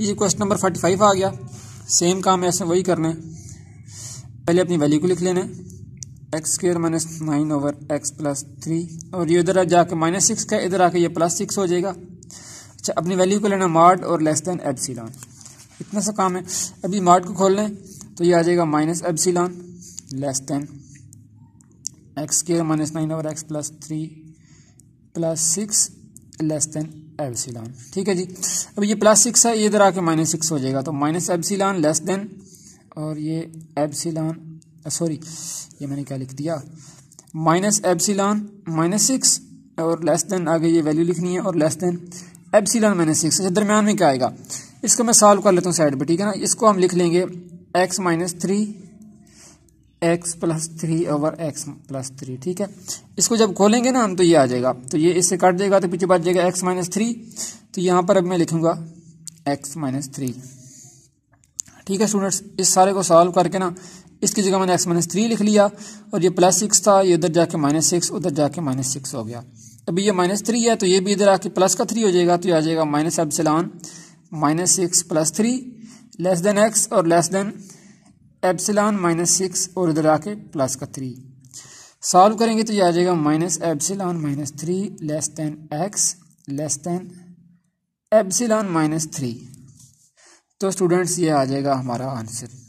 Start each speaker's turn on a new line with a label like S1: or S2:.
S1: ये question number forty five आ गया सेम काम ऐसे वही करना है पहले अपनी वैल्यू को लिख लेना है x square minus nine over x plus three और ये उधर जाके माइनस सिक्स का इधर आके ये प्लस सिक्स हो जाएगा अच्छा अपनी वैल्यू को लेना मार्ट और लेस देन एब इतना सा काम है अभी मार्ट को खोल लें तो ये आ जाएगा माइनस एब less than x square minus nine over x plus three plus six less than epsilon ठीक है जी अब ये प्लस सिक्स है ये इधर आके माइनस सिक्स हो जाएगा तो माइनस एबसिलान लेस देन और ये एबसिलान सॉरी ये मैंने क्या लिख दिया माइनस एबसिलान माइनस सिक्स और लेस देन आगे ये वैल्यू लिखनी है और less than epsilon minus six इस दरमियान में क्या आएगा इसको मैं सॉल्व कर लेता हूँ साइड पर ठीक है ना इसको हम लिख लेंगे x minus three x plus three over x plus three ठीक है इसको जब खोलेंगे ना हम तो ये आ जाएगा तो ये इससे कट जाएगा तो पीछे बच जाएगा एक्स माइनस थ्री तो यहाँ पर अब मैं लिखूंगा एक्स माइनस थ्री ठीक है स्टूडेंट्स इस सारे को सॉल्व करके ना इसकी जगह मैंने एक्स माइनस थ्री लिख लिया और ये प्लस सिक्स था ये उधर जाके माइनस सिक्स उधर जाके माइनस सिक्स हो गया अभी ये माइनस थ्री है तो ये भी इधर आके प्लस का थ्री हो जाएगा तो ये आ जाएगा minus epsilon minus six plus three less than x और less than epsilon minus six और इधर आके प्लस का थ्री सॉल्व करेंगे तो ये आ जाएगा minus epsilon minus three less than x less than epsilon minus three तो स्टूडेंट्स ये आ जाएगा हमारा आंसर